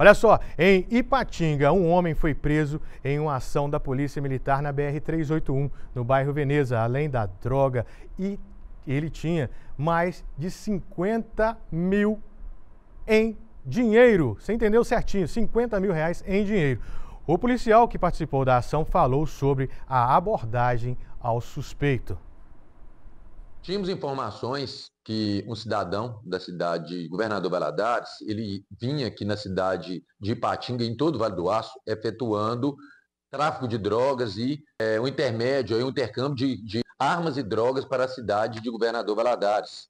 Olha só, em Ipatinga, um homem foi preso em uma ação da Polícia Militar na BR-381, no bairro Veneza. Além da droga, e ele tinha mais de 50 mil em dinheiro. Você entendeu certinho? 50 mil reais em dinheiro. O policial que participou da ação falou sobre a abordagem ao suspeito. Tínhamos informações que um cidadão da cidade, governador Valadares, ele vinha aqui na cidade de Ipatinga, em todo o Vale do Aço, efetuando tráfico de drogas e é, um intermédio, um intercâmbio de, de armas e drogas para a cidade de governador Valadares.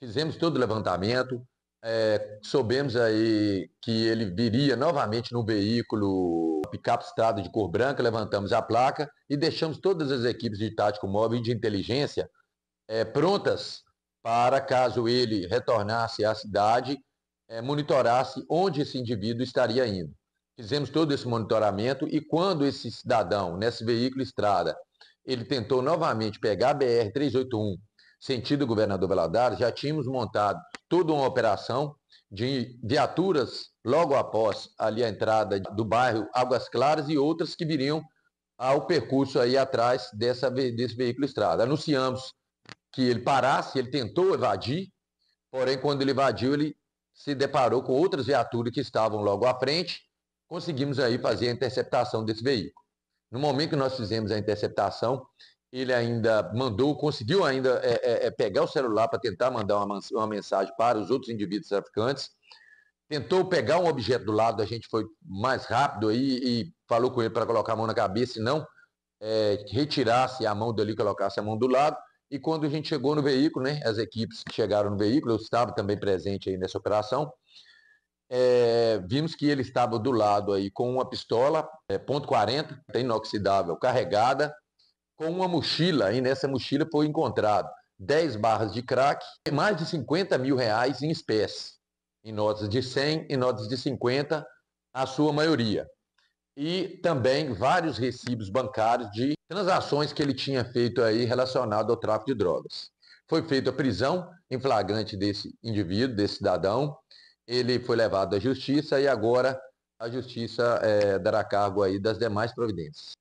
Fizemos todo o levantamento, é, soubemos aí que ele viria novamente no veículo picape estado de cor branca, levantamos a placa e deixamos todas as equipes de tático móvel e de inteligência é, prontas para, caso ele retornasse à cidade, é, monitorasse onde esse indivíduo estaria indo. Fizemos todo esse monitoramento e quando esse cidadão, nesse veículo estrada, ele tentou novamente pegar a BR-381, sentido governador Valadares, já tínhamos montado toda uma operação de viaturas logo após ali a entrada do bairro Águas Claras e outras que viriam ao percurso aí atrás dessa, desse veículo estrada. Anunciamos que ele parasse, ele tentou evadir, porém, quando ele evadiu, ele se deparou com outras viaturas que estavam logo à frente, conseguimos aí fazer a interceptação desse veículo. No momento que nós fizemos a interceptação, ele ainda mandou, conseguiu ainda é, é, é pegar o celular para tentar mandar uma, uma, mensagem para os outros indivíduos traficantes. Tentou pegar um objeto do lado, a gente foi mais rápido aí e falou com ele para colocar a mão na cabeça, e não é, retirasse a mão dali, colocasse a mão do lado. E quando a gente chegou no veículo, né, as equipes que chegaram no veículo, eu estava também presente aí nessa operação, é, vimos que ele estava do lado aí com uma pistola é, ponto .40, tá inoxidável, carregada, com uma mochila, e nessa mochila foi encontrado 10 barras de crack, e mais de 50 mil reais em espécie, em notas de 100 e notas de 50, a sua maioria e também vários recibos bancários de transações que ele tinha feito aí relacionado ao tráfico de drogas. Foi feita a prisão em flagrante desse indivíduo, desse cidadão. Ele foi levado à justiça e agora a justiça é, dará cargo aí das demais providências.